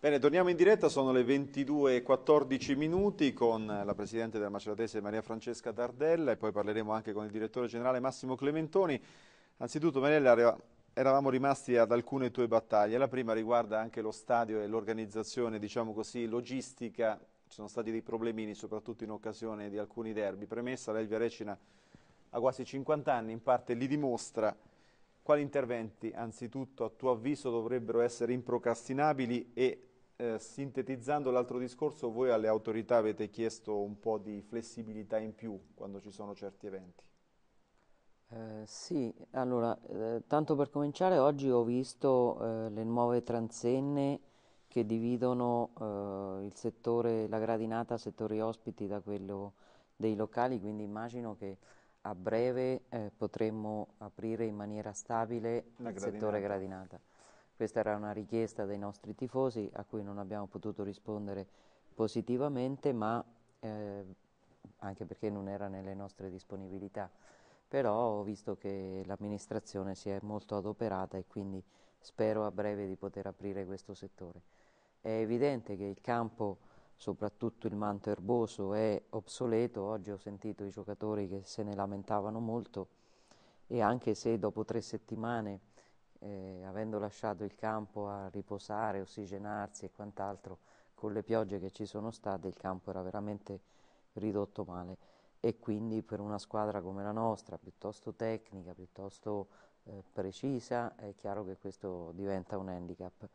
Bene, torniamo in diretta, sono le 22.14 minuti con la Presidente della Maceratese Maria Francesca Tardella e poi parleremo anche con il Direttore Generale Massimo Clementoni. Anzitutto Mariella, eravamo rimasti ad alcune tue battaglie, la prima riguarda anche lo stadio e l'organizzazione, diciamo così, logistica, ci sono stati dei problemini soprattutto in occasione di alcuni derby, premessa l'Elvia Recina ha quasi 50 anni, in parte li dimostra, quali interventi anzitutto a tuo avviso dovrebbero essere improcrastinabili e eh, sintetizzando l'altro discorso, voi alle autorità avete chiesto un po' di flessibilità in più quando ci sono certi eventi. Eh, sì, allora, eh, tanto per cominciare, oggi ho visto eh, le nuove transenne che dividono eh, il settore, la gradinata settori ospiti da quello dei locali, quindi immagino che a breve eh, potremmo aprire in maniera stabile il settore gradinata. Questa era una richiesta dei nostri tifosi a cui non abbiamo potuto rispondere positivamente, ma eh, anche perché non era nelle nostre disponibilità. Però ho visto che l'amministrazione si è molto adoperata e quindi spero a breve di poter aprire questo settore. È evidente che il campo, soprattutto il manto erboso, è obsoleto. Oggi ho sentito i giocatori che se ne lamentavano molto e anche se dopo tre settimane eh, avendo lasciato il campo a riposare, ossigenarsi e quant'altro, con le piogge che ci sono state il campo era veramente ridotto male e quindi per una squadra come la nostra, piuttosto tecnica, piuttosto eh, precisa, è chiaro che questo diventa un handicap.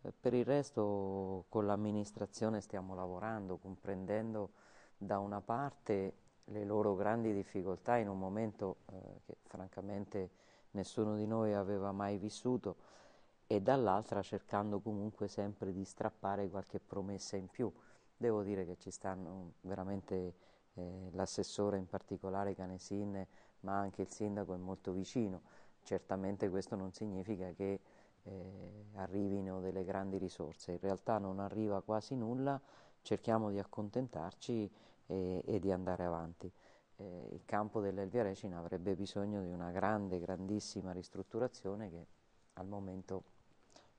Eh, per il resto con l'amministrazione stiamo lavorando, comprendendo da una parte le loro grandi difficoltà in un momento eh, che francamente nessuno di noi aveva mai vissuto, e dall'altra cercando comunque sempre di strappare qualche promessa in più. Devo dire che ci stanno veramente eh, l'assessore in particolare Canesin, ma anche il sindaco è molto vicino. Certamente questo non significa che eh, arrivino delle grandi risorse, in realtà non arriva quasi nulla, cerchiamo di accontentarci e, eh, e di andare avanti eh, il campo dell'Elvia Recina avrebbe bisogno di una grande, grandissima ristrutturazione che al momento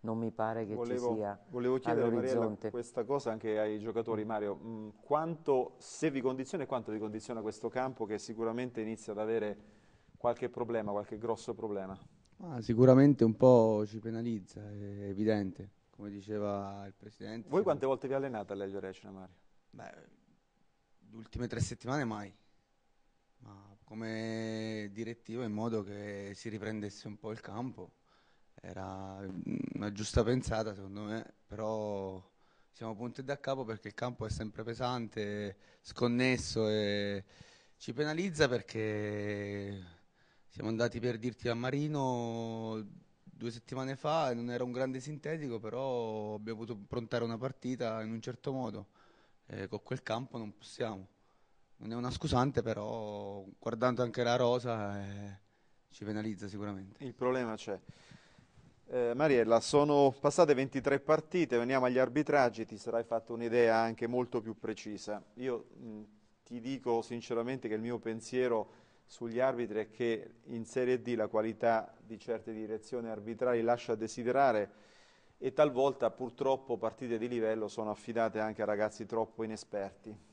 non mi pare che volevo, ci sia Volevo chiedere Mariella, questa cosa anche ai giocatori mm. Mario, mh, mm, quanto, se vi condiziona e quanto vi condiziona questo campo che sicuramente inizia ad avere qualche problema, qualche grosso problema? Ah, sicuramente un po' ci penalizza, è evidente, come diceva il Presidente. Voi quante volte vi allenate all'Elvia Recina Mario? Beh, le ultime tre settimane mai come direttivo in modo che si riprendesse un po' il campo. Era mm, una giusta pensata secondo me, però siamo punti da capo perché il campo è sempre pesante, sconnesso e ci penalizza perché siamo andati per dirti a Marino due settimane fa, non era un grande sintetico, però abbiamo potuto prontare una partita in un certo modo. Eh, con quel campo non possiamo non è una scusante, però guardando anche la rosa eh, ci penalizza sicuramente. Il problema c'è. Eh, Mariella, sono passate 23 partite, veniamo agli arbitraggi, ti sarai fatta un'idea anche molto più precisa. Io mh, ti dico sinceramente che il mio pensiero sugli arbitri è che in Serie D la qualità di certe direzioni arbitrali lascia a desiderare e talvolta purtroppo partite di livello sono affidate anche a ragazzi troppo inesperti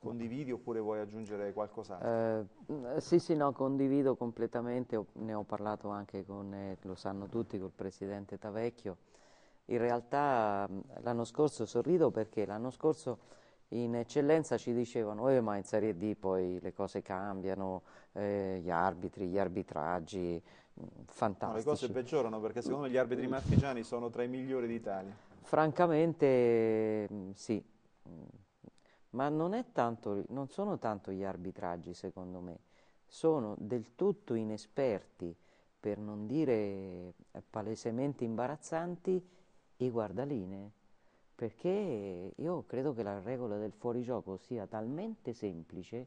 condividi oppure vuoi aggiungere qualcos'altro? Eh, sì, sì, no, condivido completamente, ne ho parlato anche con, eh, lo sanno tutti, col Presidente Tavecchio. In realtà l'anno scorso sorrido perché l'anno scorso in eccellenza ci dicevano eh, ma in Serie D poi le cose cambiano, eh, gli arbitri, gli arbitraggi, fantastici. No, le cose peggiorano perché secondo me gli arbitri marchigiani sono tra i migliori d'Italia. Francamente sì, ma non, tanto, non sono tanto gli arbitraggi, secondo me, sono del tutto inesperti, per non dire eh, palesemente imbarazzanti, i guardaline, perché io credo che la regola del fuorigioco sia talmente semplice,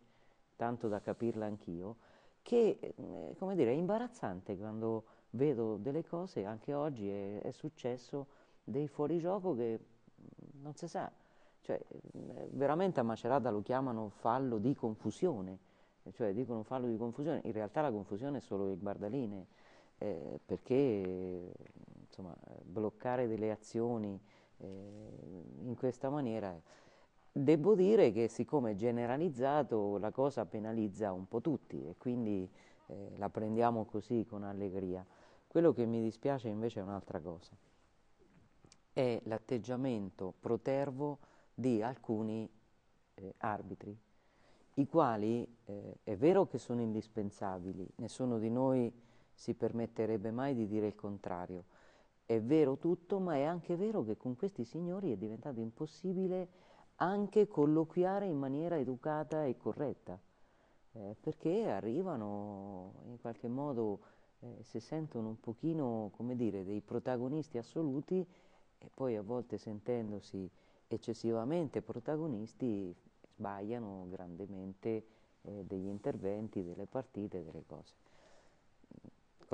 tanto da capirla anch'io, che eh, come dire, è imbarazzante quando vedo delle cose, anche oggi è, è successo, dei fuorigioco che mm, non si sa, cioè, veramente a Macerata lo chiamano fallo di confusione, cioè dicono fallo di confusione, in realtà la confusione è solo il guardaline, eh, perché insomma, bloccare delle azioni eh, in questa maniera... Devo dire che siccome è generalizzato la cosa penalizza un po' tutti e quindi eh, la prendiamo così con allegria. Quello che mi dispiace invece è un'altra cosa, è l'atteggiamento protervo di alcuni eh, arbitri, i quali eh, è vero che sono indispensabili, nessuno di noi si permetterebbe mai di dire il contrario. È vero tutto, ma è anche vero che con questi signori è diventato impossibile anche colloquiare in maniera educata e corretta, eh, perché arrivano in qualche modo, eh, si sentono un pochino, come dire, dei protagonisti assoluti e poi a volte sentendosi eccessivamente protagonisti sbagliano grandemente eh, degli interventi, delle partite, delle cose.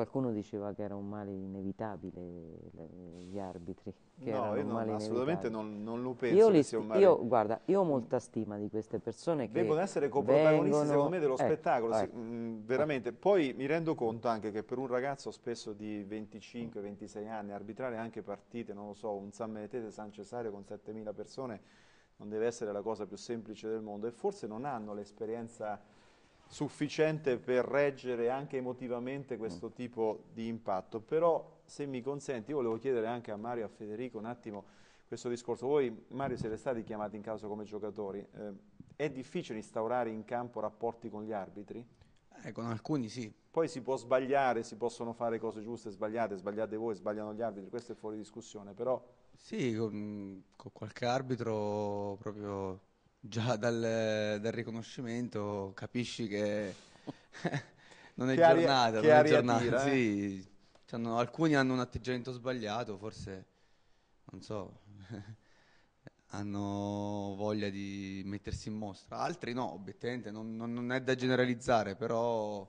Qualcuno diceva che era un male inevitabile le, gli arbitri. Che no, io non, assolutamente non, non, lo penso io li, sia un male. Io, guarda, io ho molta stima di queste persone che Devono essere coprotagonisti vengono... secondo me dello eh, spettacolo, eh, se, mm, mh, veramente. Poi mi rendo conto anche che per un ragazzo spesso di 25-26 anni arbitrare anche partite, non lo so, un San Benedetto San Cesare con 7.000 persone non deve essere la cosa più semplice del mondo e forse non hanno l'esperienza sufficiente per reggere anche emotivamente questo mm. tipo di impatto. Però, se mi consenti, io volevo chiedere anche a Mario e a Federico un attimo questo discorso. Voi, Mario, siete stati chiamati in causa come giocatori. Eh, è difficile instaurare in campo rapporti con gli arbitri? Eh, con alcuni sì. Poi si può sbagliare, si possono fare cose giuste, e sbagliate, sbagliate voi, sbagliano gli arbitri, questo è fuori discussione, però... Sì, con, con qualche arbitro proprio già dal, dal riconoscimento capisci che non è che giornata, aria, non è giornata, tira, eh. sì. eh? cioè, no, alcuni hanno un atteggiamento sbagliato, forse, non so, hanno voglia di mettersi in mostra, altri no, obiettivamente, non, non, non è da generalizzare, però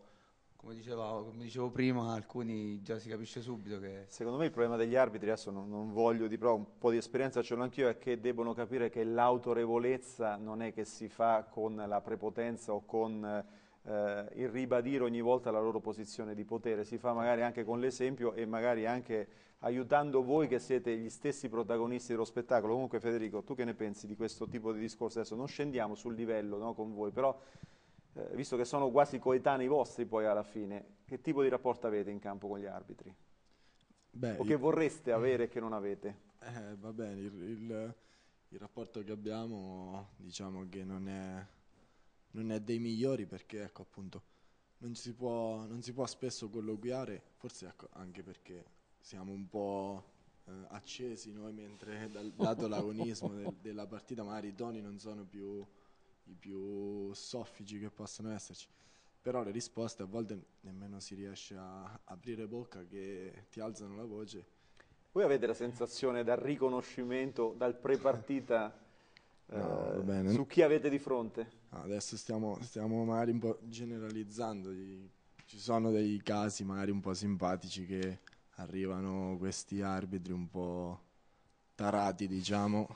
come, diceva, come, dicevo prima, alcuni già si capisce subito che... Secondo me il problema degli arbitri, adesso non, non voglio di prova, un po' di esperienza ce l'ho anch'io, è che debbono capire che l'autorevolezza non è che si fa con la prepotenza o con... Eh, il ribadire ogni volta la loro posizione di potere, si fa magari anche con l'esempio e magari anche aiutando voi che siete gli stessi protagonisti dello spettacolo. Comunque Federico, tu che ne pensi di questo tipo di discorso? Adesso non scendiamo sul livello no, con voi, però eh, visto che sono quasi coetanei vostri poi alla fine, che tipo di rapporto avete in campo con gli arbitri? Beh, o che vorreste avere e che non avete? Eh, va bene, il, il, il, rapporto che abbiamo diciamo che non è, non è dei migliori perché ecco appunto non si può, non si può spesso colloquiare, forse ecco, anche perché siamo un po' eh, accesi noi mentre dal lato l'agonismo del, della partita magari i toni non sono più i più soffici che possono esserci. Però le risposte a volte nemmeno si riesce a aprire bocca che ti alzano la voce. Voi avete la sensazione dal riconoscimento, dal pre-partita no, eh, su chi avete di fronte? Ah, adesso stiamo, stiamo magari un po' generalizzando, ci sono dei casi magari un po' simpatici che arrivano questi arbitri un po' tarati, diciamo.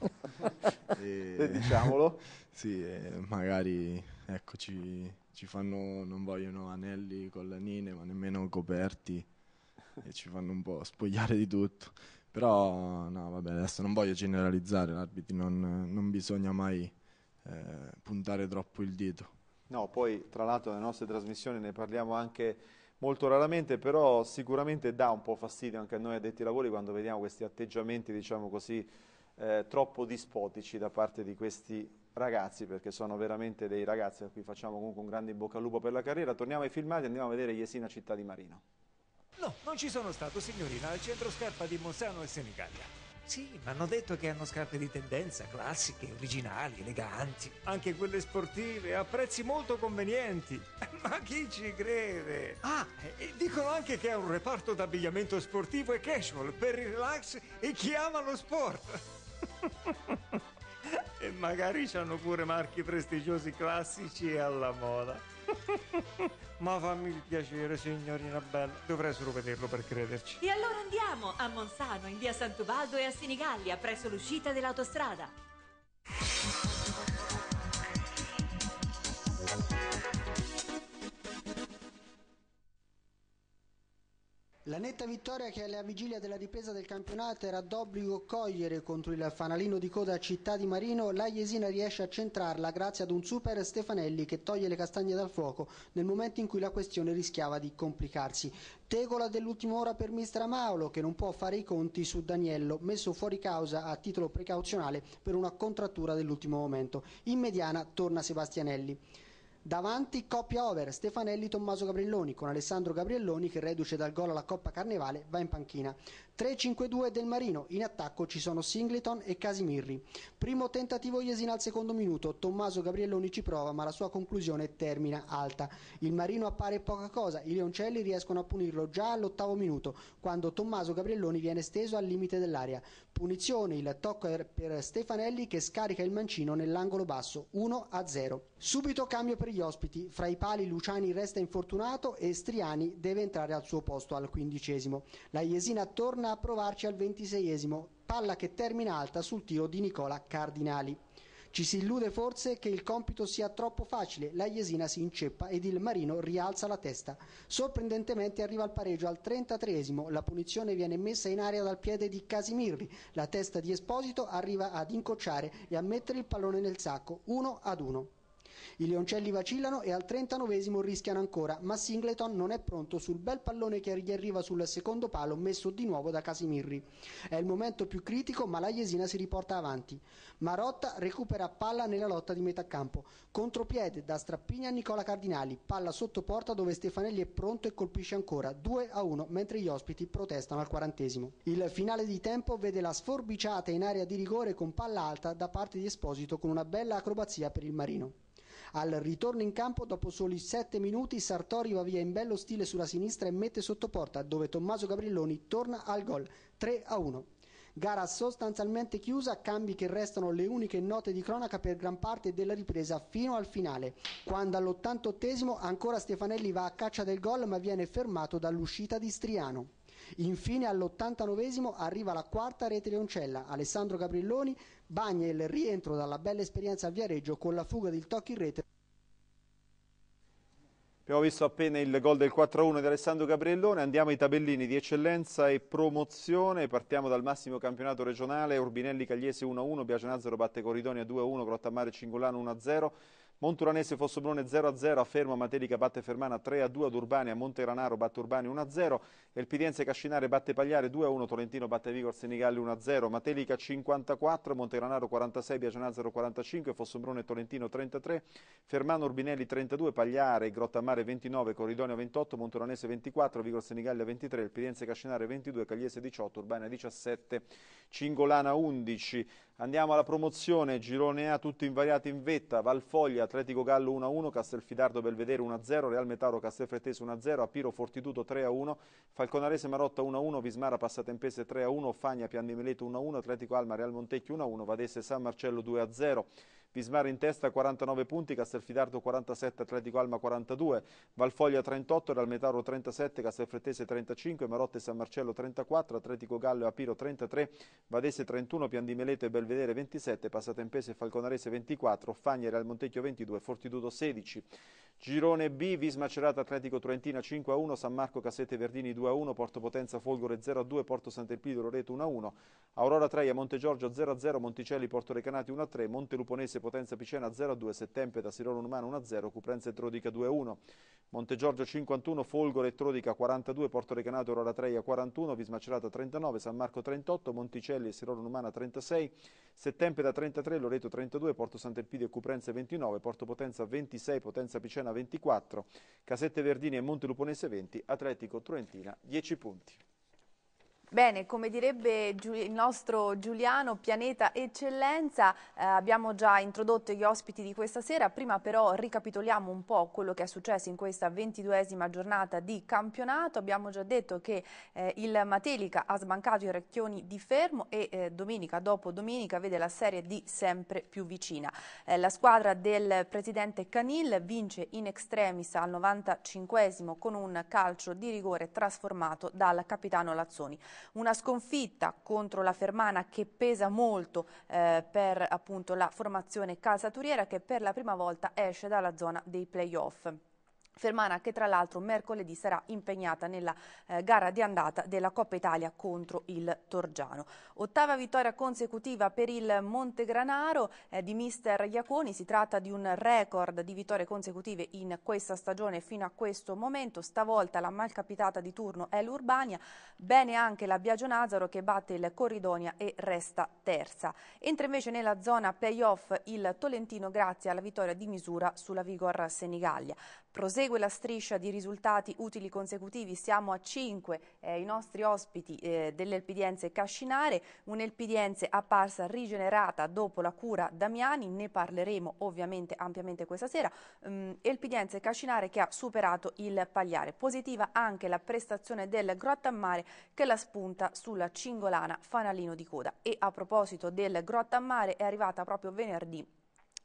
e, eh, Diciamolo. Sì, magari ecco, ci, ci, fanno, non vogliono anelli, collanine, ma nemmeno coperti e ci fanno un po' spogliare di tutto. Però no, vabbè, adesso non voglio generalizzare, l'arbitro, non, non bisogna mai eh, puntare troppo il dito. No, poi tra l'altro nelle nostre trasmissioni ne parliamo anche molto raramente, però sicuramente dà un po' fastidio anche a noi addetti ai lavori quando vediamo questi atteggiamenti, diciamo così, eh, troppo dispotici da parte di questi ragazzi, perché sono veramente dei ragazzi a cui facciamo comunque un grande in bocca al lupo per la carriera. Torniamo ai filmati e andiamo a vedere Iesina Città di Marino. No, non ci sono stato, signorina, al centro scarpa di Monsano e Senigallia. Sì, mi hanno detto che hanno scarpe di tendenza, classiche, originali, eleganti, anche quelle sportive, a prezzi molto convenienti. Eh, ma chi ci crede? Ah, e dicono anche che è un reparto d'abbigliamento sportivo e casual per il relax e chi ama lo sport. e magari hanno pure marchi prestigiosi classici e alla moda. Ma fammi il piacere, signorina bella. Dovrei solo vederlo per crederci. E allora andiamo a Monsano, in via Santubaldo e a Sinigallia, presso l'uscita dell'autostrada. La netta vittoria che alla vigilia della ripresa del campionato era d'obbligo cogliere contro il fanalino di coda Città di Marino, la Jesina riesce a centrarla grazie ad un super Stefanelli che toglie le castagne dal fuoco nel momento in cui la questione rischiava di complicarsi. Tegola dell'ultima ora per Maolo che non può fare i conti su Daniello, messo fuori causa a titolo precauzionale per una contrattura dell'ultimo momento. In mediana torna Sebastianelli. Davanti coppia over Stefanelli-Tommaso Gabrielloni con Alessandro Gabrielloni che reduce dal gol alla Coppa Carnevale va in panchina. 3-5-2 del Marino, in attacco ci sono Singleton e Casimirri. Primo tentativo Jesina al secondo minuto, Tommaso Gabrielloni ci prova ma la sua conclusione termina alta. Il Marino appare poca cosa, i Leoncelli riescono a punirlo già all'ottavo minuto, quando Tommaso Gabrielloni viene steso al limite dell'area. Punizione, il tocco per Stefanelli che scarica il mancino nell'angolo basso, 1-0. Subito cambio per gli ospiti, fra i pali Luciani resta infortunato e Striani deve entrare al suo posto al quindicesimo. La Jesina torna torna a provarci al ventiseiesimo, palla che termina alta sul tiro di Nicola Cardinali. Ci si illude forse che il compito sia troppo facile, la Jesina si inceppa ed il Marino rialza la testa. Sorprendentemente arriva il pareggio al 33esimo, la punizione viene messa in aria dal piede di Casimirri, la testa di Esposito arriva ad incocciare e a mettere il pallone nel sacco, 1 ad 1. I Leoncelli vacillano e al 39 rischiano ancora, ma Singleton non è pronto sul bel pallone che gli arriva sul secondo palo messo di nuovo da Casimirri. È il momento più critico, ma la Jesina si riporta avanti. Marotta recupera palla nella lotta di metà campo. Contropiede da Strappini a Nicola Cardinali, palla sotto porta dove Stefanelli è pronto e colpisce ancora 2 a 1 mentre gli ospiti protestano al quarantesimo. Il finale di tempo vede la sforbiciata in area di rigore con palla alta da parte di Esposito con una bella acrobazia per il Marino. Al ritorno in campo, dopo soli 7 minuti, Sartori va via in bello stile sulla sinistra e mette sotto porta, dove Tommaso Gabrilloni torna al gol 3-1. a Gara sostanzialmente chiusa, cambi che restano le uniche note di cronaca per gran parte della ripresa fino al finale, quando all'88 ancora Stefanelli va a caccia del gol ma viene fermato dall'uscita di Striano. Infine all'89 arriva la quarta rete leoncella, Alessandro Gabrilloni bagna il rientro dalla bella esperienza a Viareggio con la fuga del tocco in rete. Abbiamo visto appena il gol del 4-1 di Alessandro Gabriellone, andiamo ai tabellini di eccellenza e promozione, partiamo dal massimo campionato regionale, Urbinelli Cagliese 1-1, Biagionazzaro batte Coridonia 2-1, Grottammare Cingolano 1-0, Monturanese Fossobrone 0-0, a Fermo Matelica batte Fermana 3-2 ad Urbania, Monteranaro batte Urbani 1-0, Elpidenze Cascinare batte Pagliare 2-1, Tolentino batte Vigor Senigalli 1-0, Matelica 54, Monteranaro 46, Biagionazaro 45, Fossobrone Tolentino 33, Fermano Urbinelli 32, Pagliare Grottamare 29, Corridonia 28, Monturanese 24, Vigor Senigallia 23, Elpidenze Cascinare 22, Cagliese 18, Urbania 17, Cingolana 11. Andiamo alla promozione, girone A tutto invariato in vetta, Valfoglia, Atletico Gallo 1-1, Castelfidardo Belvedere 1-0, Real Metaro Castelfrettese 1-0, Apiro Fortituto 3-1, Falconarese Marotta 1-1, Vismara Passatempese 3-1, Fagna Pian di Meleto 1-1, Atletico Alma Real Montecchio 1-1, Vadesse San Marcello 2-0. Vismar in testa 49 punti, Castelfidardo 47, Atletico Alma 42, Valfoglia 38, Real Metauro 37, Castelfrettese 35, Marotte e San Marcello 34, Atletico Gallo e Apiro 33, Vadese 31, Pian di Meleto e Belvedere 27, Passatempese e Falconarese 24, Fagnere al Montecchio 22, Fortitudo 16. Girone B, Visma Cerata Atletico Trentina 5-1, San Marco Cassette Verdini 2-1, Porto Potenza Folgore 0-2, Porto Sant'Elpidio Loreto 1-1, Aurora Treia Giorgio 0-0, Monticelli Porto Recanati 1-3, Monte Luponese Potenza Picena 0-2, Settempe da Sirolo Numano 1-0, Cuprenza e Trodica 2-1, Monte Giorgio 51, Folgore e Trodica 42, Porto Recanato Aurora Treia 41, Visma Cerata 39, San Marco 38, Monticelli e Sirolo Numana 36, Settempe da 33, Loreto 32, Porto Sant'Elpidio e Cuprenza 29, Porto Potenza 26, Potenza Picena Reggiana 24, Casette Verdini e Monte Luponese 20, Atletico Truentina 10 punti. Bene, come direbbe il nostro Giuliano, pianeta eccellenza, eh, abbiamo già introdotto gli ospiti di questa sera, prima però ricapitoliamo un po' quello che è successo in questa ventiduesima giornata di campionato, abbiamo già detto che eh, il Matelica ha sbancato i Recchioni di fermo e eh, domenica dopo domenica vede la serie di sempre più vicina. Eh, la squadra del presidente Canil vince in extremis al 95 con un calcio di rigore trasformato dal capitano Lazzoni una sconfitta contro la Fermana che pesa molto eh, per appunto, la formazione calzaturiera che per la prima volta esce dalla zona dei playoff. Fermana che tra l'altro mercoledì sarà impegnata nella eh, gara di andata della Coppa Italia contro il Torgiano. Ottava vittoria consecutiva per il Montegranaro eh, di mister Iaconi, si tratta di un record di vittorie consecutive in questa stagione fino a questo momento, stavolta la malcapitata di turno è l'Urbania, bene anche la Biagio Nazaro che batte il Corridonia e resta terza. Entra invece nella zona playoff il Tolentino grazie alla vittoria di misura sulla Vigor Senigallia. Prosegue prosegue la striscia di risultati utili consecutivi, siamo a 5 eh, i nostri ospiti eh, dell'Elpidiense Cascinare, un'Elpidiense apparsa rigenerata dopo la cura Damiani, ne parleremo ovviamente ampiamente questa sera, um, Elpidiense Cascinare che ha superato il Pagliare, positiva anche la prestazione del Grottammare che la spunta sulla cingolana fanalino di coda e a proposito del Grottammare è arrivata proprio venerdì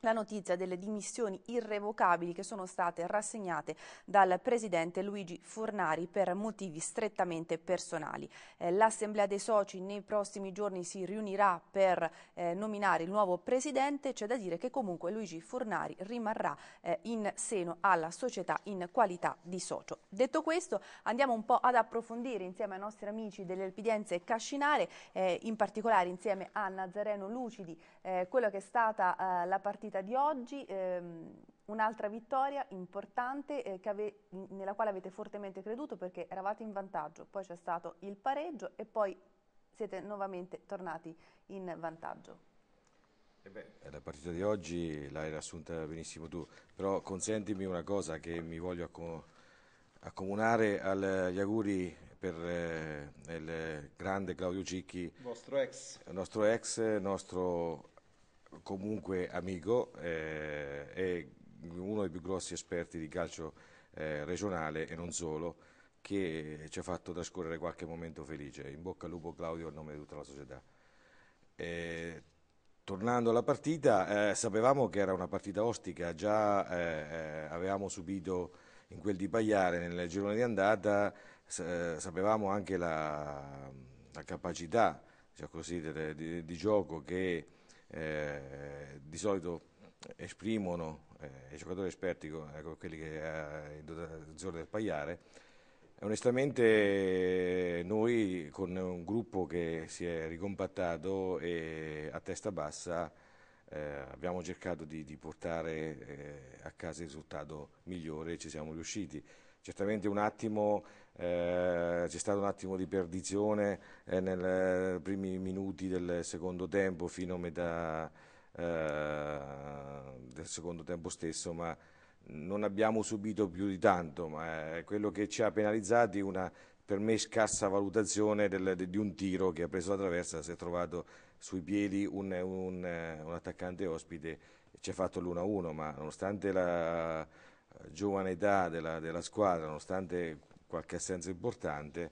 la notizia delle dimissioni irrevocabili che sono state rassegnate dal presidente Luigi Fornari per motivi strettamente personali. Eh, L'Assemblea dei Soci nei prossimi giorni si riunirà per eh, nominare il nuovo presidente, c'è da dire che comunque Luigi Fornari rimarrà eh, in seno alla società in qualità di socio. Detto questo andiamo un po' ad approfondire insieme ai nostri amici dell'Elpidiense Cascinare, in particolare insieme a Nazareno Lucidi eh, quella che è stata eh, la partita di oggi, ehm, un'altra vittoria importante eh, nella quale avete fortemente creduto perché eravate in vantaggio, poi c'è stato il pareggio e poi siete nuovamente tornati in vantaggio. Eh beh, eh, la partita di oggi l'hai riassunta benissimo tu, però consentimi una cosa che mi voglio accomunare agli auguri per eh, il grande Claudio Cicchi, vostro ex. Eh, nostro ex, nostro comunque amico eh, e uno dei più grossi esperti di calcio eh, regionale e non solo, che ci ha fatto trascorrere qualche momento felice. In bocca al lupo Claudio a nome di tutta la società. E, eh, tornando alla partita, eh, sapevamo che era una partita ostica, già eh, avevamo subito in quel di Pagliare nel girone di andata eh, sapevamo anche la, la capacità cioè così, di, di, di, gioco che eh, di solito esprimono eh, i giocatori esperti, ecco, quelli che ha eh, in dotazione del Pagliare. Onestamente noi con un gruppo che si è ricompattato e a testa bassa eh, abbiamo cercato di, di portare eh, a casa il risultato migliore e ci siamo riusciti certamente un attimo eh, c'è stato un attimo di perdizione eh, nei eh, primi minuti del secondo tempo fino a metà eh, del secondo tempo stesso, ma non abbiamo subito più di tanto, ma quello che ci ha penalizzati una per me scarsa valutazione del, de, di un tiro che ha preso la traversa, si è trovato sui piedi un, un, un attaccante ospite ci ha fatto l'1-1, ma nonostante la giovane età della, della squadra, nonostante qualche assenza importante,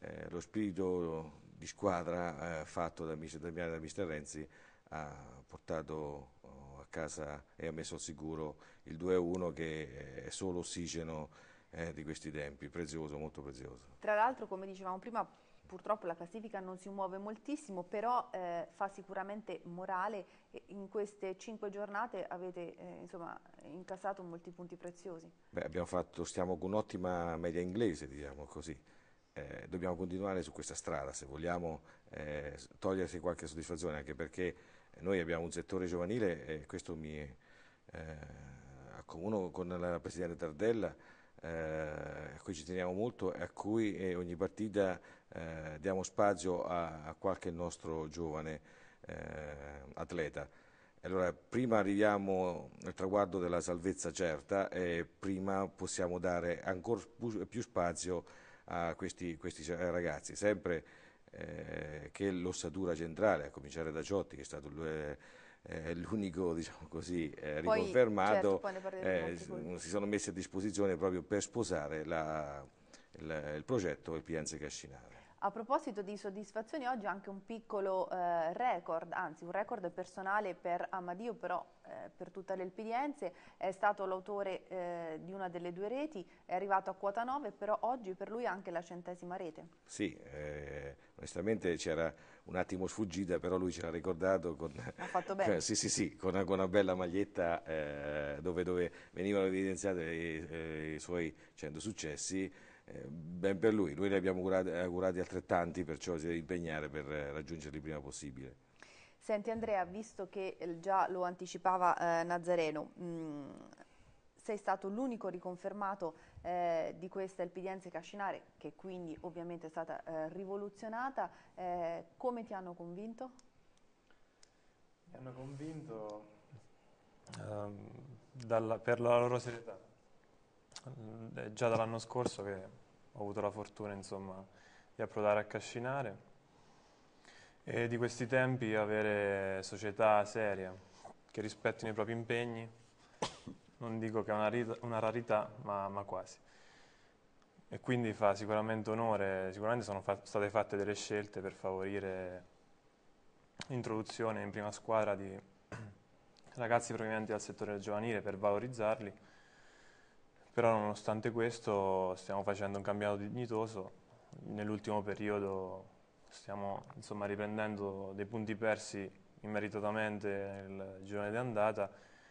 eh, lo spirito di squadra eh, fatto da mister Damiani e da mister Renzi ha portato oh, a casa e ha messo al sicuro il 2-1 che è solo ossigeno eh, di questi tempi, prezioso, molto prezioso. Tra l'altro, come dicevamo prima, purtroppo la classifica non si muove moltissimo, però eh, fa sicuramente morale. In queste cinque giornate avete eh, insomma, incassato molti punti preziosi. Beh, fatto, stiamo con un'ottima media inglese, diciamo così. Eh, dobbiamo continuare su questa strada se vogliamo eh, togliersi qualche soddisfazione, anche perché noi abbiamo un settore giovanile e questo mi eh, accomuno con la Presidente Tardella eh, a cui ci teniamo molto e a cui eh, ogni partita eh, diamo spazio a, a qualche nostro giovane atleta. Allora, prima arriviamo al traguardo della salvezza certa e prima possiamo dare ancora più spazio a questi, questi ragazzi, sempre eh, che l'ossatura centrale, a cominciare da Ciotti, che è stato eh, eh, l'unico diciamo così, eh, riconfermato, certo, eh, si sono messi a disposizione proprio per sposare la, la, il progetto e il PNC Cascinaro. A proposito di soddisfazioni, oggi anche un piccolo eh, record, anzi un record personale per Amadio, però eh, per le Elpidienze, è stato l'autore eh, di una delle due reti, è arrivato a quota 9, però oggi per lui anche la centesima rete. Sì, eh, onestamente c'era un attimo sfuggita, però lui ce l'ha ricordato con, sì, sì, sì, con, una, con, una, bella maglietta eh, dove, dove venivano evidenziati i, eh, i suoi 100 successi eh, ben per lui, noi ne abbiamo curati eh, altrettanti, perciò si deve impegnare per eh, raggiungerli prima possibile. Senti Andrea, visto che già lo anticipava eh, Nazareno, mh, mm, sei stato l'unico riconfermato eh, di questa LPDNZ Cascinare, che quindi ovviamente è stata eh, rivoluzionata, come ti hanno convinto? Mi hanno convinto um, dalla, per la loro serietà è già dall'anno scorso che ho avuto la fortuna insomma, di approdare a Cascinare e di questi tempi avere società serie che rispettino i propri impegni, non dico che è una, una rarità, ma, ma, quasi. E quindi fa sicuramente onore, sicuramente sono fa state fatte delle scelte per favorire l'introduzione in prima squadra di ragazzi provenienti dal settore giovanile per valorizzarli però nonostante questo stiamo facendo un campionato dignitoso, nell'ultimo periodo stiamo insomma, riprendendo dei punti persi immeritatamente nel girone di andata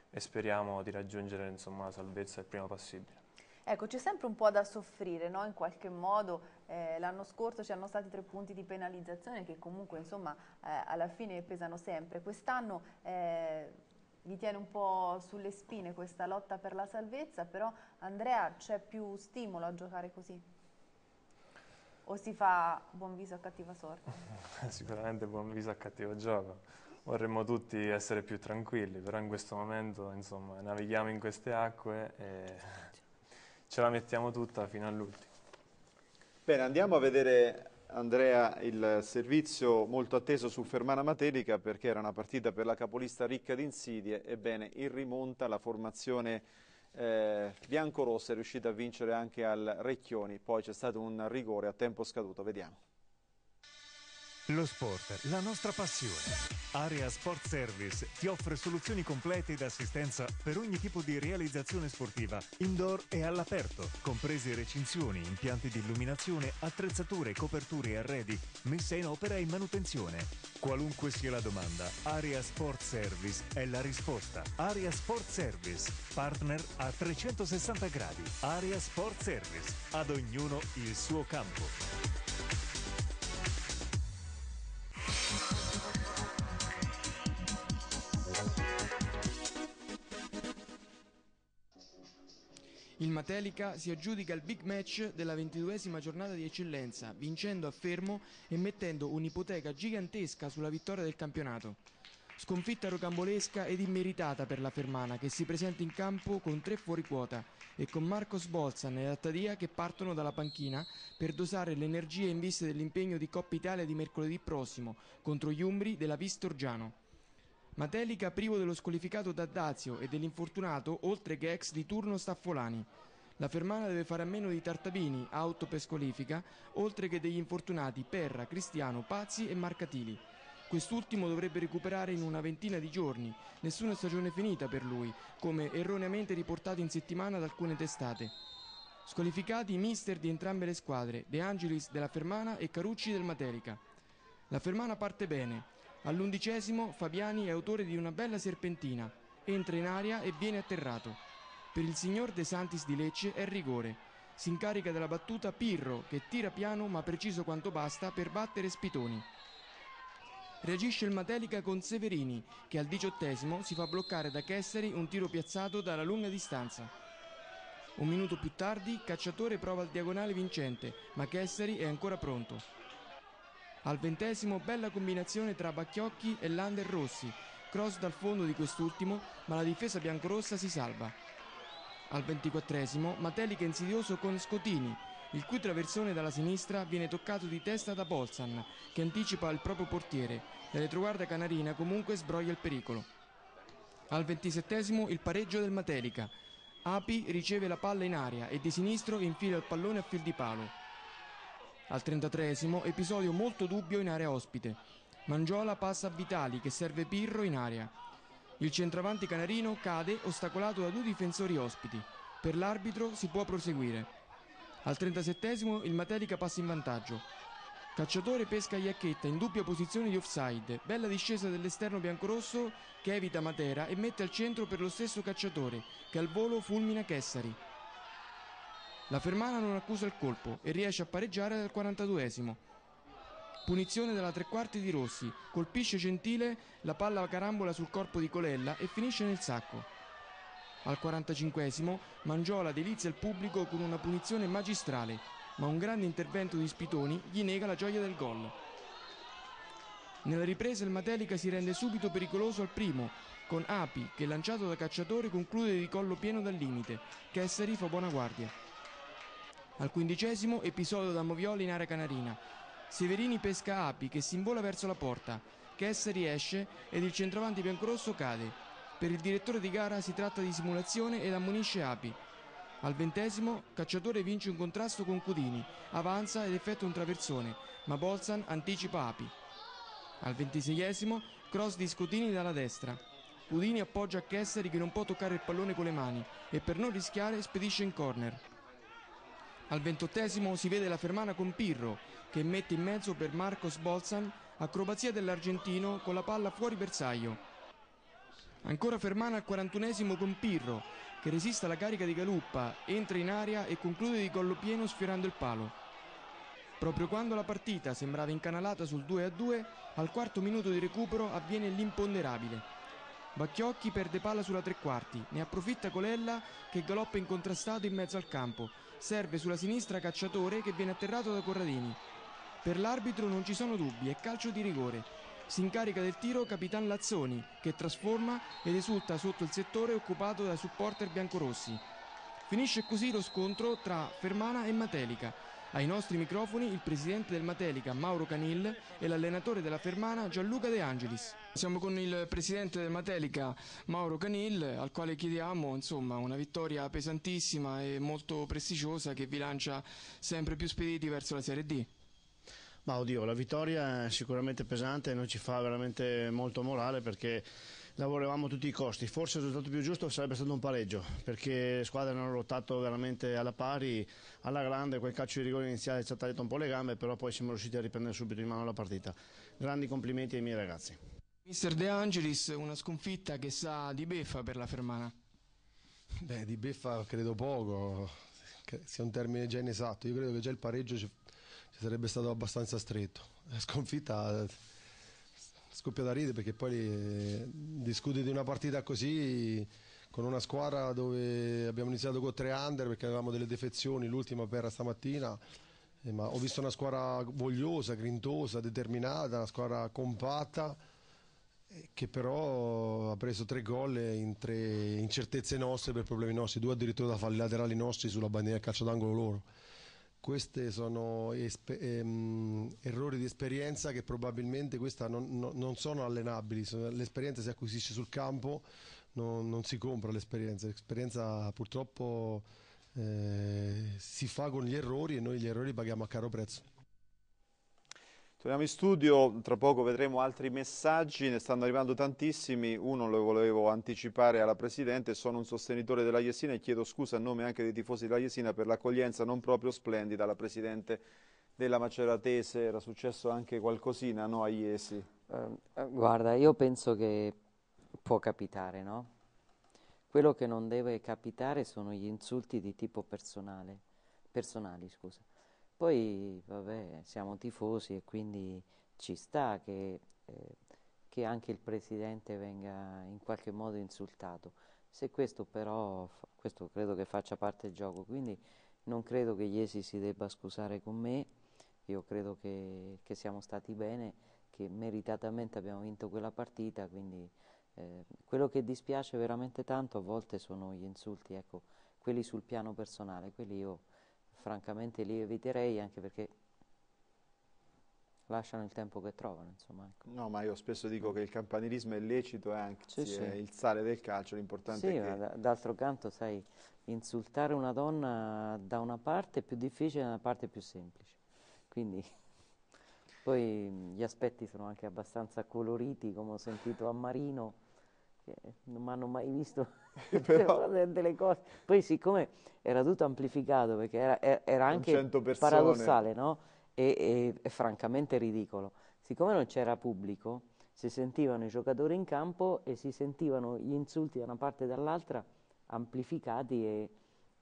e speriamo di raggiungere insomma, la salvezza il prima possibile. Ecco, c'è sempre un po' da soffrire, no? in qualche modo eh, l'anno scorso ci hanno stati tre punti di penalizzazione che comunque insomma, eh, alla fine pesano sempre, quest'anno eh, gli tiene un po' sulle spine questa lotta per la salvezza, però Andrea c'è più stimolo a giocare così? O si fa buon viso a cattiva sorte? Sicuramente buon viso a cattivo gioco. Vorremmo tutti essere più tranquilli, però in questo momento insomma, navighiamo in queste acque e ce la mettiamo tutta fino all'ultimo. Bene, andiamo a vedere Andrea, il servizio molto atteso sul Fermana Materica perché era una partita per la capolista ricca di insidie, ebbene in rimonta la formazione eh, biancorossa è riuscita a vincere anche al Recchioni, poi c'è stato un rigore a tempo scaduto, vediamo. Lo sport, la nostra passione. Area Sport Service ti offre soluzioni complete ed assistenza per ogni tipo di realizzazione sportiva, indoor e all'aperto, comprese recinzioni, impianti di illuminazione, attrezzature, coperture e arredi, messa in opera e manutenzione. Qualunque sia la domanda, Area Sport Service è la risposta. Area Sport Service, partner a 360 gradi. Area Sport Service, ad ognuno il suo campo. Matelica si aggiudica il big match della ventiduesima giornata di eccellenza, vincendo a Fermo e mettendo un'ipoteca gigantesca sulla vittoria del campionato. Sconfitta rocambolesca ed immeritata per la Fermana che si presenta in campo con tre fuori quota e con Marco Sbolzan e Attadia che partono dalla panchina per dosare l'energia in vista dell'impegno di Coppa Italia di mercoledì prossimo contro gli Umbri della Vistorgiano. Matelica privo dello squalificato Daddazio e dell'infortunato, oltre che ex di turno, Staffolani. La Fermana deve fare a meno di Tartabini, auto per squalifica, oltre che degli infortunati Perra, Cristiano, Pazzi e Marcatili. Quest'ultimo dovrebbe recuperare in una ventina di giorni, nessuna stagione finita per lui, come erroneamente riportato in settimana da alcune testate. Squalificati i mister di entrambe le squadre, De Angelis della Fermana e Carucci del Matelica. La Fermana parte bene, All'undicesimo Fabiani è autore di una bella serpentina, entra in aria e viene atterrato. Per il signor De Santis di Lecce è rigore. Si incarica della battuta Pirro che tira piano ma preciso quanto basta per battere Spitoni. Reagisce il Matelica con Severini che al diciottesimo si fa bloccare da Kesseri un tiro piazzato dalla lunga distanza. Un minuto più tardi Cacciatore prova il diagonale vincente ma Kesseri è ancora pronto. Al ventesimo bella combinazione tra Bacchiocchi e Lander Rossi, cross dal fondo di quest'ultimo, ma la difesa biancorossa si salva. Al ventiquattresimo Matelica insidioso con Scotini, il cui traversone dalla sinistra viene toccato di testa da Bolzan, che anticipa il proprio portiere. La retroguarda canarina comunque sbroglia il pericolo. Al ventisettesimo il pareggio del Matelica. Api riceve la palla in aria e di sinistro infila il pallone a fil di palo. Al 33 episodio molto dubbio in area ospite. Mangiola passa a Vitali che serve Pirro in area. Il centravanti canarino cade ostacolato da due difensori ospiti. Per l'arbitro si può proseguire. Al 37 il Matelica passa in vantaggio. Cacciatore pesca Iacchetta in dubbia posizione di offside. Bella discesa dell'esterno biancorosso che evita Matera e mette al centro per lo stesso cacciatore che al volo fulmina Kessari. La Fermana non accusa il colpo e riesce a pareggiare al 42esimo. Punizione dalla tre quarti di Rossi, colpisce Gentile, la palla carambola sul corpo di Colella e finisce nel sacco. Al 45esimo Mangiola delizia il pubblico con una punizione magistrale, ma un grande intervento di Spitoni gli nega la gioia del gol. Nella ripresa il Matelica si rende subito pericoloso al primo, con Api che lanciato da cacciatore conclude di collo pieno dal limite, che è Serifo Buonaguardia. Al quindicesimo episodio da Movioli in area canarina. Severini pesca Api che si invola verso la porta. Kesseri esce ed il centravanti biancorosso cade. Per il direttore di gara si tratta di simulazione ed ammonisce Api. Al ventesimo Cacciatore vince un contrasto con Cudini, avanza ed effettua un traversone, ma Bolzan anticipa Api. Al ventiseiesimo cross di Scutini dalla destra. Cudini appoggia a Kesseri che non può toccare il pallone con le mani e per non rischiare spedisce in corner. Al ventottesimo si vede la fermana con Pirro, che mette in mezzo per Marcos Bolzan, acrobazia dell'argentino con la palla fuori bersaglio. Ancora fermana al quarantunesimo con Pirro, che resiste alla carica di Galuppa, entra in aria e conclude di collo pieno sfiorando il palo. Proprio quando la partita sembrava incanalata sul 2-2, al quarto minuto di recupero avviene l'imponderabile. Bacchiocchi perde palla sulla tre quarti, ne approfitta Colella che galoppa incontrastato in mezzo al campo. Serve sulla sinistra Cacciatore che viene atterrato da Corradini. Per l'arbitro non ci sono dubbi, è calcio di rigore. Si incarica del tiro Capitan Lazzoni che trasforma ed esulta sotto il settore occupato dai supporter biancorossi. Finisce così lo scontro tra Fermana e Matelica. Ai nostri microfoni il presidente del Matelica Mauro Canil e l'allenatore della Fermana Gianluca De Angelis. Siamo con il presidente del Matelica Mauro Canil al quale chiediamo insomma, una vittoria pesantissima e molto prestigiosa che vi lancia sempre più spediti verso la Serie D. Ma oddio, la vittoria è sicuramente pesante e non ci fa veramente molto morale perché lavoravamo a tutti i costi. Forse il risultato più giusto sarebbe stato un pareggio, perché le squadre hanno lottato veramente alla pari, alla grande, quel calcio di rigore iniziale ci ha tagliato un po' le gambe, però poi siamo riusciti a riprendere subito in mano la partita. Grandi complimenti ai miei ragazzi. Mister De Angelis, una sconfitta che sa di beffa per la Fermana. Beh, di beffa credo poco, sia un termine già inesatto. Io credo che già il pareggio ci, ci sarebbe stato abbastanza stretto. La sconfitta scoppia da ridere perché poi eh, discuti di una partita così con una squadra dove abbiamo iniziato con tre under perché avevamo delle defezioni, l'ultima per stamattina. Eh, ma ho visto una squadra vogliosa, grintosa, determinata, una squadra compatta eh, che però ha preso tre gol in tre incertezze nostre per problemi nostri, due addirittura da falli laterali nostri sulla bandiera calcio d'angolo loro questi sono ehm, errori di esperienza che probabilmente questa non, no, non sono allenabili, l'esperienza si acquisisce sul campo, non, non si compra l'esperienza, l'esperienza purtroppo eh, si fa con gli errori e noi gli errori paghiamo a caro prezzo. Torniamo in studio, tra poco vedremo altri messaggi, ne stanno arrivando tantissimi, uno lo volevo anticipare alla Presidente, sono un sostenitore della Yesina e chiedo scusa a nome anche dei tifosi della Yesina per l'accoglienza non proprio splendida alla Presidente della Maceratese, era successo anche qualcosina no, a Iesi? Eh, eh, guarda, io penso che può capitare, no? Quello che non deve capitare sono gli insulti di tipo personale, personali, scusa poi, vabbè, siamo tifosi e quindi ci sta che, eh, che anche il presidente venga in qualche modo insultato. Se questo però, questo credo che faccia parte del gioco, quindi non credo che Iesi si debba scusare con me, io credo che, che siamo stati bene, che meritatamente abbiamo vinto quella partita, quindi eh, quello che dispiace veramente tanto a volte sono gli insulti, ecco, quelli sul piano personale, quelli io francamente li eviterei anche perché lasciano il tempo che trovano. Insomma, ecco. No, ma io spesso dico che il campanilismo è lecito e anche sì, sì. il sale del calcio, l'importante sì, è che... ma d'altro canto, sai, insultare una donna da una parte è più difficile e da una parte è più semplice. Quindi poi gli aspetti sono anche abbastanza coloriti, come ho sentito a Marino non mi hanno mai visto Però... delle cose. Poi siccome era tutto amplificato, perché era, era anche paradossale, no? E, e, e, francamente ridicolo. Siccome non c'era pubblico, si sentivano i giocatori in campo e si sentivano gli insulti da una parte e dall'altra amplificati e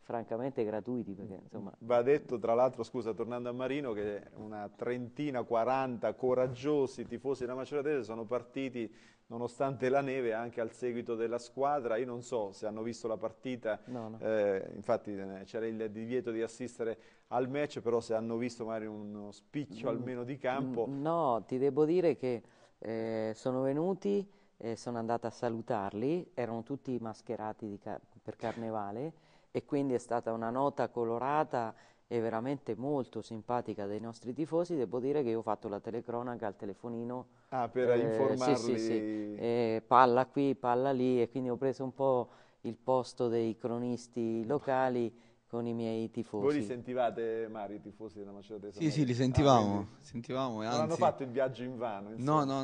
francamente gratuiti. Perché, insomma... Va detto tra l'altro, scusa, tornando a Marino, che una trentina, quaranta coraggiosi tifosi della Maceratese sono partiti nonostante la neve anche al seguito della squadra. Io non so se hanno visto la partita, no, no. Eh, infatti eh, c'era il divieto di assistere al match, però se hanno visto magari uno spicchio mm, almeno di campo. Mm, no, ti devo dire che eh, sono venuti... Eh, sono andata a salutarli, erano tutti mascherati car per carnevale e quindi è stata una nota colorata e veramente molto simpatica dei nostri tifosi, devo dire che io ho fatto la telecronaca al telefonino. Ah, per eh, informarli. Sì, sì, sì. Eh, palla qui, palla lì e quindi ho preso un po' il posto dei cronisti locali con i miei tifosi. Voi li sentivate, Mario, i tifosi della Macedonia? Sì, sì, li sentivamo, ah, sentivamo Non hanno fatto il viaggio in vano? Insomma. No, no,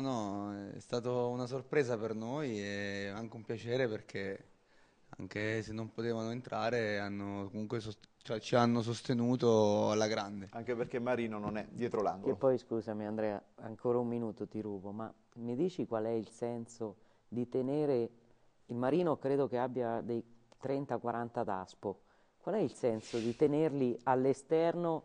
no, è stata una sorpresa per noi e anche un piacere perché anche se non potevano entrare, hanno comunque sost- cioè, ci hanno sostenuto alla grande. Anche perché Marino non è dietro l'angolo. E poi scusami Andrea, ancora un minuto ti rubo, ma mi dici qual è il senso di tenere il Marino credo che abbia dei 30-40 d'aspo. Qual è il senso di tenerli all'esterno?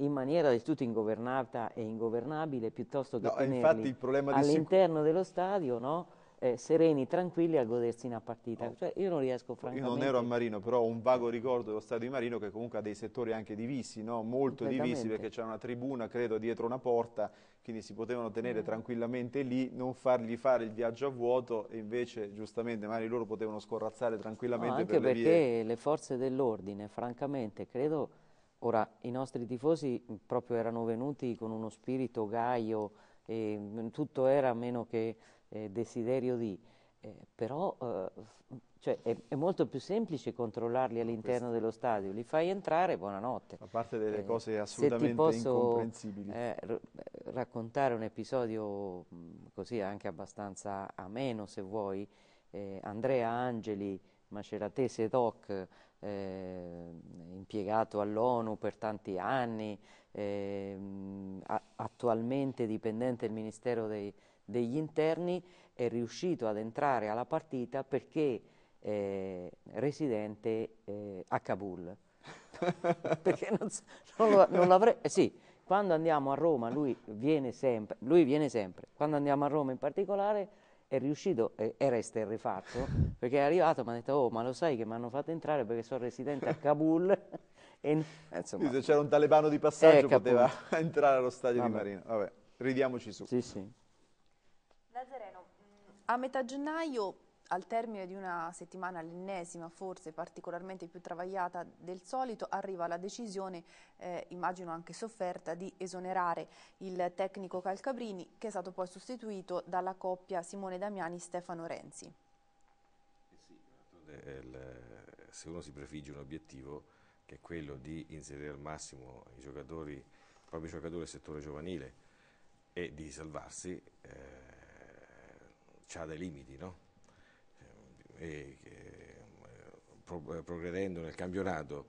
in maniera del tutto ingovernata e ingovernabile piuttosto che no, tenerli infatti il problema di all'interno sic- dello stadio, no? eh, sereni, tranquilli a godersi una partita. Oh. Cioè, io non riesco francamente... Io non ero a Marino, però ho un vago ricordo dello stadio di Marino che comunque ha dei settori anche divisi, no? molto divisi, perché c'è una tribuna, credo, dietro una porta, quindi si potevano tenere mm. tranquillamente lì, non fargli fare il viaggio a vuoto e invece, giustamente, magari loro potevano scorrazzare tranquillamente no, anche per perché le, le forze dell'ordine, francamente, credo... Ora, i nostri tifosi proprio erano venuti con uno spirito gaio, e tutto era meno che eh, desiderio di, eh, però eh, cioè è, è, molto più semplice controllarli all'interno Questo. dello stadio, li fai entrare buonanotte. A parte delle eh, cose assolutamente posso, incomprensibili. Eh, eh, raccontare un episodio mh, così anche abbastanza ameno se vuoi, Andrea Angeli, maceratese doc, eh, impiegato all'ONU per tanti anni, eh, a, attualmente dipendente del Ministero dei, degli interni è riuscito ad entrare alla partita perché eh, residente eh, a Kabul. perché non, non, non l'avrei... Eh, sì, quando andiamo a Roma, lui viene, sempre, lui viene sempre, quando andiamo a Roma in particolare è riuscito, eh, era esterrefatto, perché è arrivato e mi ha detto, oh ma lo sai che mi hanno fatto entrare perché sono residente a Kabul e, eh, insomma, se c'era un talebano di passaggio eh, poteva entrare allo stadio Vabbè. di Marino. Vabbè, ridiamoci su. Sì, sì. Nazareno, mm, a metà gennaio, al termine di una settimana, l'ennesima forse particolarmente più travagliata del solito, arriva la decisione, eh, immagino anche sofferta, di esonerare il tecnico Calcabrini, che è stato poi sostituito dalla coppia Simone Damiani-Stefano Renzi. Eh se uno si prefigge un obiettivo, che è quello di inserire al massimo i giocatori, proprio i giocatori del settore giovanile, e di salvarsi... Eh, ha dei limiti, no? E, e, pro, progredendo nel campionato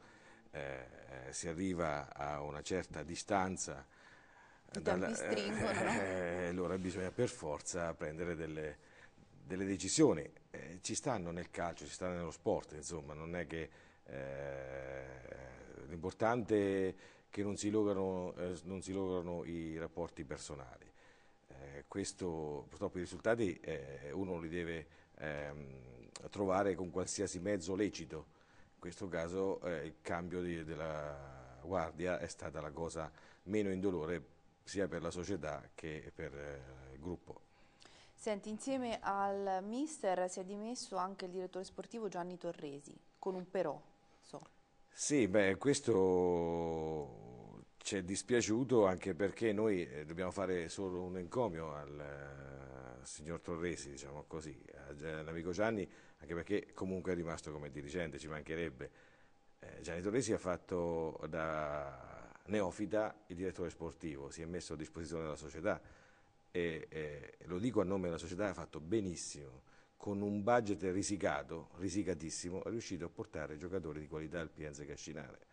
eh, eh, si arriva a una certa distanza dalla, eh, allora bisogna per forza prendere delle, delle decisioni. Eh, ci stanno nel calcio, ci stanno nello sport, insomma, non è che eh, l'importante è che non si lograno, eh, non si lograno i rapporti personali. Eh, questo, purtroppo i risultati eh, uno li deve ehm, trovare con qualsiasi mezzo lecito, in questo caso eh, il cambio di, della guardia è stata la cosa meno indolore sia per la società che per eh, il gruppo. Senti, insieme al mister si è dimesso anche il direttore sportivo Gianni Torresi, con un però, so. Sì, beh, questo ci è dispiaciuto anche perché noi eh, dobbiamo fare solo un encomio al uh, signor Torresi, diciamo così, eh, all'amico Gianni, anche perché comunque è rimasto come dirigente, ci mancherebbe. Eh, Gianni Torresi ha fatto da neofita il direttore sportivo, si è messo a disposizione della società e eh, lo dico a nome della società, ha fatto benissimo, con un budget risicato, risicatissimo, è riuscito a portare giocatori di qualità al Pienze Cascinare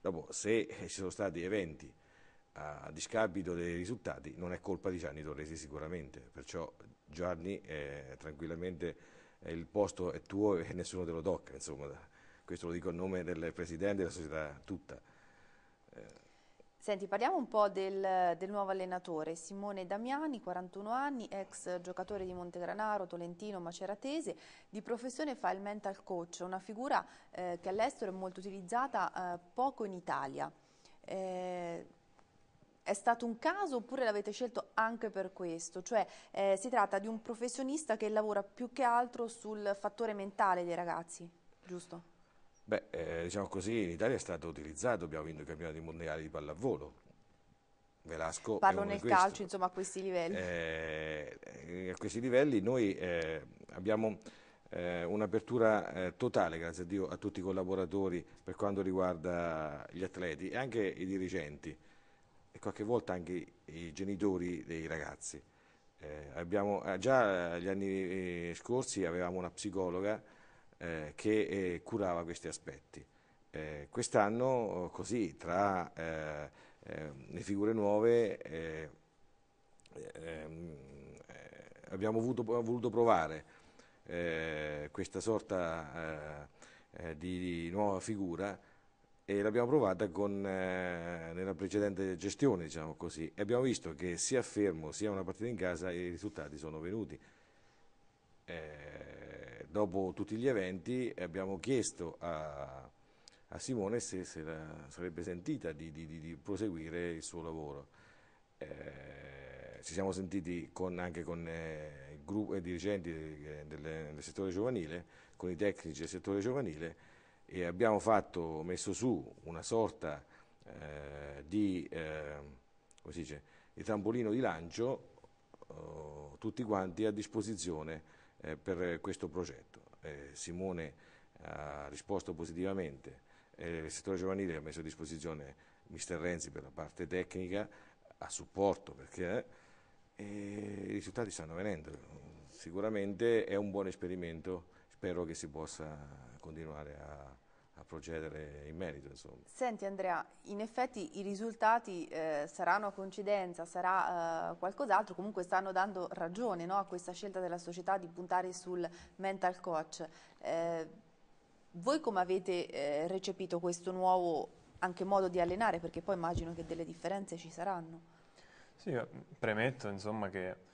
Dopo, se eh, ci sono stati eventi a discapito dei risultati, non è colpa di Gianni Torresi sicuramente, perciò Gianni eh, tranquillamente eh, il posto è tuo e nessuno te lo tocca, insomma, questo lo dico a nome del Presidente e della società tutta. Eh. Senti, parliamo un po' del, del, nuovo allenatore, Simone Damiani, 41 anni, ex giocatore di Montegranaro, Tolentino, Maceratese, di professione fa il mental coach, una figura eh, che all'estero è molto utilizzata, eh, poco in Italia. Eh, è stato un caso oppure l'avete scelto anche per questo? Cioè eh, si tratta di un professionista che lavora più che altro sul fattore mentale dei ragazzi, giusto? Beh, eh, diciamo così, l'Italia è stata utilizzata, abbiamo vinto i campionati mondiali di pallavolo. Velasco Parlo nel calcio, insomma, a questi livelli. Eh, eh, a questi livelli noi eh, abbiamo eh, un'apertura eh, totale, grazie a Dio, a tutti i collaboratori per quanto riguarda gli atleti e anche i dirigenti e qualche volta anche i genitori dei ragazzi. Abbiamo, già gli anni scorsi avevamo una psicologa eh, che eh, curava questi aspetti. Eh, quest'anno oh, così, tra eh, eh, le figure nuove, ehm, abbiamo voluto, voluto provare questa sorta di nuova figura e l'abbiamo provata con, eh, nella precedente gestione, diciamo così, e abbiamo visto che sia Fermo sia una partita in casa i risultati sono venuti. Eh, dopo tutti gli eventi abbiamo chiesto a, a Simone se, se sarebbe sentita di, di, di, proseguire il suo lavoro. Eh, ci siamo sentiti con, anche con eh, i, gruppi, i dirigenti del, eh, del, del, settore giovanile, con i tecnici del settore giovanile e abbiamo fatto, messo su una sorta eh, di, eh, dice, di, trampolino di lancio oh, tutti quanti a disposizione eh, per questo progetto. Eh, Simone ha risposto positivamente, eh, il settore giovanile ha messo a disposizione mister Renzi per la parte tecnica, a supporto perché eh, i risultati stanno venendo. Sicuramente è un buon esperimento, spero che si possa continuare a a procedere in merito. Insomma. Senti Andrea, in effetti i risultati eh, saranno a coincidenza, sarà eh, qualcos'altro, comunque stanno dando ragione no, a questa scelta della società di puntare sul mental coach. Eh, voi come avete eh, recepito questo nuovo anche modo di allenare? Perché poi immagino che delle differenze ci saranno. Sì, eh, premetto insomma che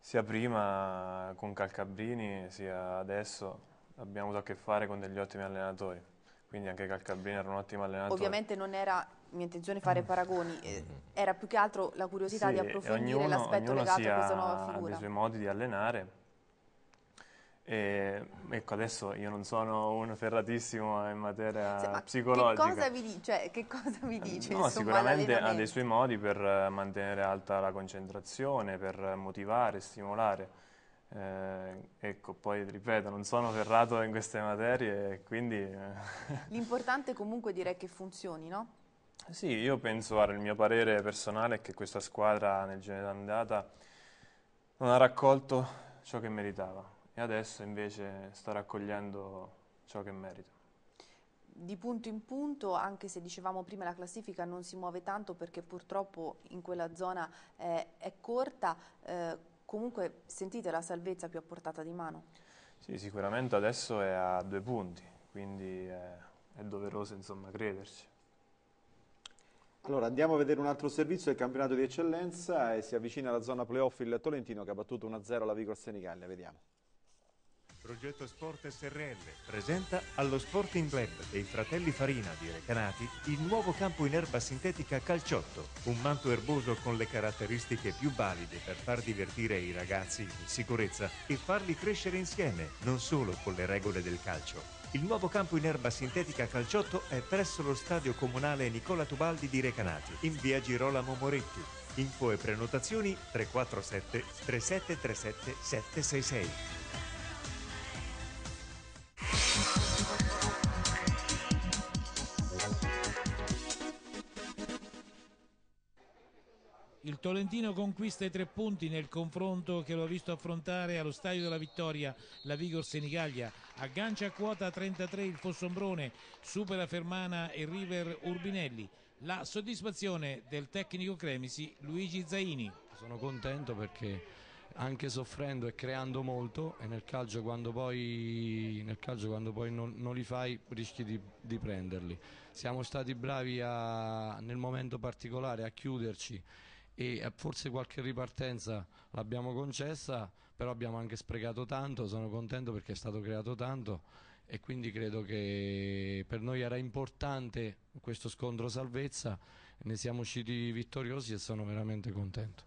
sia prima con Calcabrini sia adesso abbiamo avuto a che fare con degli ottimi allenatori quindi anche Calcabrina era un ottimo allenatore. Ovviamente non era mia intenzione fare mm. paragoni, eh, mm. era più che altro la curiosità sì, di approfondire l'aspetto legato a questa nuova figura. Ognuno ha i suoi modi di allenare. E, ecco, adesso io non sono un ferratissimo in materia sì, psicologica. Che cosa vi, di cioè, che cosa vi dice? No, sicuramente ha dei suoi modi per mantenere alta la concentrazione, per motivare, stimolare. Eh, ecco, poi ripeto, non sono ferrato in queste materie, quindi... Eh. L'importante comunque direi che funzioni, no? Sì, io penso, il mio parere personale è che questa squadra nel genere d'andata non ha raccolto ciò che meritava e adesso invece sta raccogliendo ciò che merita di punto in punto, anche se dicevamo prima la classifica non si muove tanto perché purtroppo in quella zona eh, è corta, eh, comunque sentite la salvezza più a portata di mano. Sì, sicuramente adesso è a due punti, quindi è, eh, è doveroso insomma crederci. Allora andiamo a vedere un altro servizio del campionato di eccellenza e si avvicina alla zona playoff il Tolentino che ha battuto 1-0 la Vigor Senigallia, vediamo. Progetto Sport SRL presenta allo Sporting Club dei fratelli Farina di Recanati il nuovo campo in erba sintetica Calciotto, un manto erboso con le caratteristiche più valide per far divertire i ragazzi in sicurezza e farli crescere insieme, non solo con le regole del calcio. Il nuovo campo in erba sintetica Calciotto è presso lo stadio comunale Nicola Tubaldi di Recanati, in via Girolamo Moretti. Info e prenotazioni 347 3737 766. Il Tolentino conquista i tre punti nel confronto che lo ha visto affrontare allo Stadio della Vittoria la Vigor Senigallia. Aggancia a quota 33 il Fossombrone, supera Fermana e River Urbinelli. La soddisfazione del tecnico cremisi Luigi Zaini. Sono contento perché anche soffrendo e creando molto e nel calcio quando poi, calcio quando poi non, non, li fai rischi di, di prenderli. Siamo stati bravi a, nel momento particolare a chiuderci e eh, forse qualche ripartenza l'abbiamo concessa, però abbiamo anche sprecato tanto, sono contento perché è stato creato tanto e quindi credo che per noi era importante questo scontro salvezza, ne siamo usciti vittoriosi e sono veramente contento.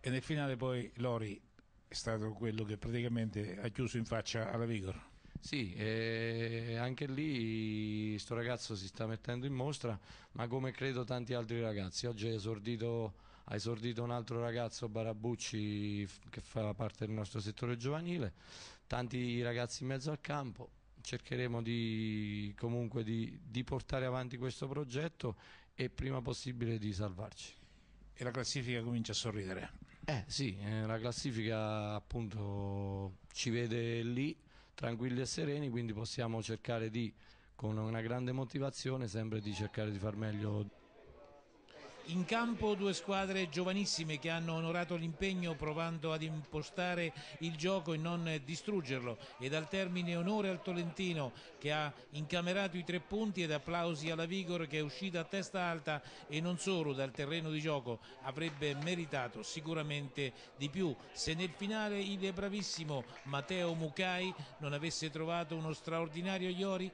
E nel finale poi Lori è stato quello che praticamente ha chiuso in faccia alla Vigor. Sì, eh, anche lì sto ragazzo si sta mettendo in mostra, ma come credo tanti altri ragazzi. Oggi è esordito ha esordito un altro ragazzo Barabucci che fa parte del nostro settore giovanile, tanti ragazzi in mezzo al campo, cercheremo di, comunque di, di portare avanti questo progetto e prima possibile di salvarci. E la classifica comincia a sorridere? Eh sì, eh, la classifica appunto ci vede lì tranquilli e sereni, quindi possiamo cercare di, con una grande motivazione, sempre di cercare di far meglio in campo due squadre giovanissime che hanno onorato l'impegno provando ad impostare il gioco e non distruggerlo ed al termine onore al Tolentino che ha incamerato i tre punti ed applausi alla Vigor che è uscita a testa alta e non solo dal terreno di gioco avrebbe meritato sicuramente di più se nel finale il bravissimo Matteo Mucai non avesse trovato uno straordinario Iori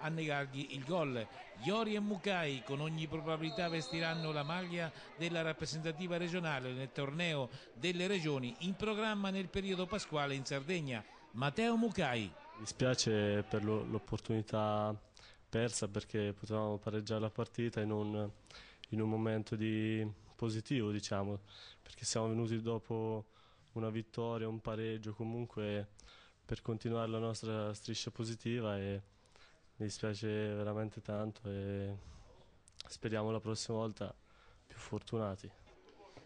a negargli il gol. Iori e Mukai con ogni probabilità vestiranno la maglia della rappresentativa regionale nel torneo delle regioni in programma nel periodo pasquale in Sardegna. Matteo Mukai. Mi spiace per l'opportunità persa perché potevamo pareggiare la partita in un, in un momento di positivo, diciamo, perché siamo venuti dopo una vittoria, un pareggio comunque per continuare la nostra striscia positiva e mi dispiace veramente tanto e speriamo la prossima volta più fortunati.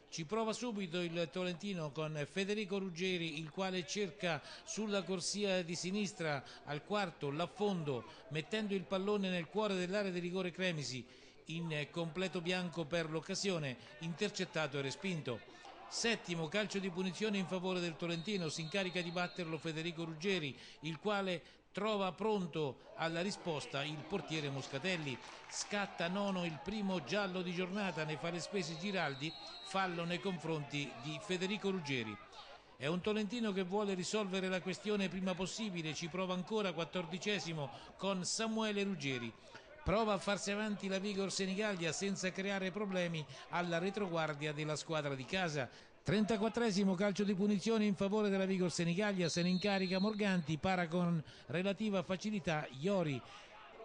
Ci prova subito il Tolentino con Federico Ruggeri, il quale cerca sulla corsia di sinistra al quarto l'affondo, mettendo il pallone nel cuore dell'area di rigore Cremisi, in completo bianco per l'occasione, intercettato e respinto. Settimo calcio di punizione in favore del Tolentino, si incarica di batterlo Federico Ruggeri, il quale trova pronto alla risposta il portiere Moscatelli, scatta nono il primo giallo di giornata, ne fa le spese Giraldi, fallo nei confronti di Federico Ruggeri. È un Tolentino che vuole risolvere la questione prima possibile, ci prova ancora quattordicesimo con Samuele Ruggeri. Prova a farsi avanti la Vigor Senigallia senza creare problemi alla retroguardia della squadra di casa. 34 calcio di punizione in favore della Vigor Senigallia, se ne incarica Morganti, para con relativa facilità Iori.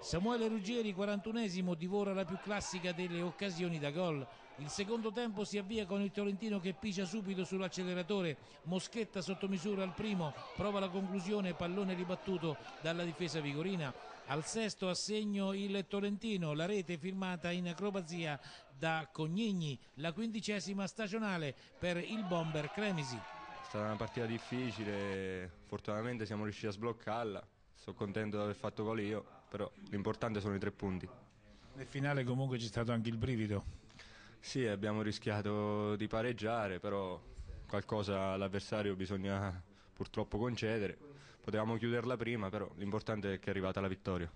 Samuele Ruggeri, 41esimo, divora la più classica delle occasioni da gol. Il secondo tempo si avvia con il Tolentino che picia subito sull'acceleratore. Moschetta sottomisura al primo, prova la conclusione, pallone ribattuto dalla difesa vigorina. Al sesto assegno il Tolentino, la rete firmata in acrobazia da Cognigni, la quindicesima stagionale per il bomber Cremisi. È stata una partita difficile, fortunatamente siamo riusciti a sbloccarla, sono contento di aver fatto gol io, però l'importante sono i tre punti. Nel finale comunque c'è stato anche il brivido. Sì, abbiamo rischiato di pareggiare, però qualcosa all'avversario bisogna purtroppo concedere potevamo chiuderla prima, però l'importante è che è arrivata la vittoria.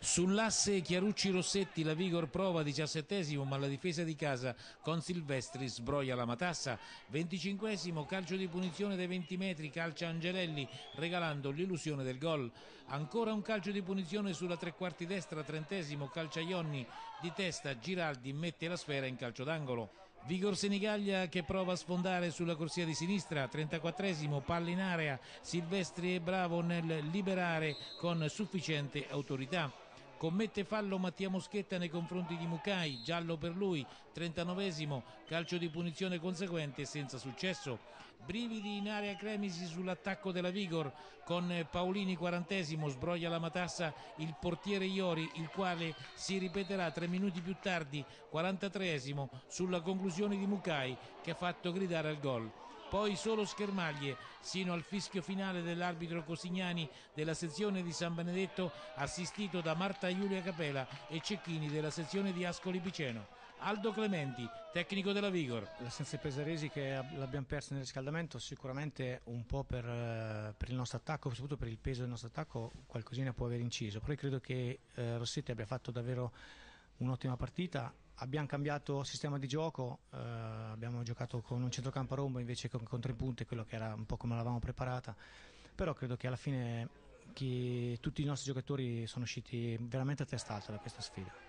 Sull'asse Chiarucci-Rossetti la Vigor prova 17 ma la difesa di casa con Silvestri sbroglia la matassa, 25 calcio di punizione dei 20 metri, calcia Angelelli regalando l'illusione del gol, ancora un calcio di punizione sulla tre quarti destra, trentesimo calcia Ionni di testa Giraldi mette la sfera in calcio d'angolo. Vigor Senigaglia che prova a sfondare sulla corsia di sinistra, 34esimo, palla in area, Silvestri è bravo nel liberare con sufficiente autorità commette fallo Mattia Moschetta nei confronti di Mucai, giallo per lui, 39esimo, calcio di punizione conseguente senza successo. Brividi in area Cremisi sull'attacco della Vigor con Paolini 40esimo, sbroglia la matassa il portiere Iori, il quale si ripeterà tre minuti più tardi, 43esimo, sulla conclusione di Mucai che ha fatto gridare al gol poi solo schermaglie sino al fischio finale dell'arbitro Cosignani della sezione di San Benedetto assistito da Marta Giulia Capela e Cecchini della sezione di Ascoli Piceno. Aldo Clementi, tecnico della Vigor. L'assenza di Pesaresi che l'abbiamo persa nel riscaldamento sicuramente un po' per, eh, per, il nostro attacco, soprattutto per il peso del nostro attacco qualcosina può aver inciso, però io credo che eh, Rossetti abbia fatto davvero un'ottima partita abbiamo cambiato sistema di gioco, eh, abbiamo giocato con un centrocampo a rombo invece che con tre punte, quello che era un po' come l'avevamo preparata, però credo che alla fine chi, tutti i nostri giocatori sono usciti veramente a testa alta da questa sfida.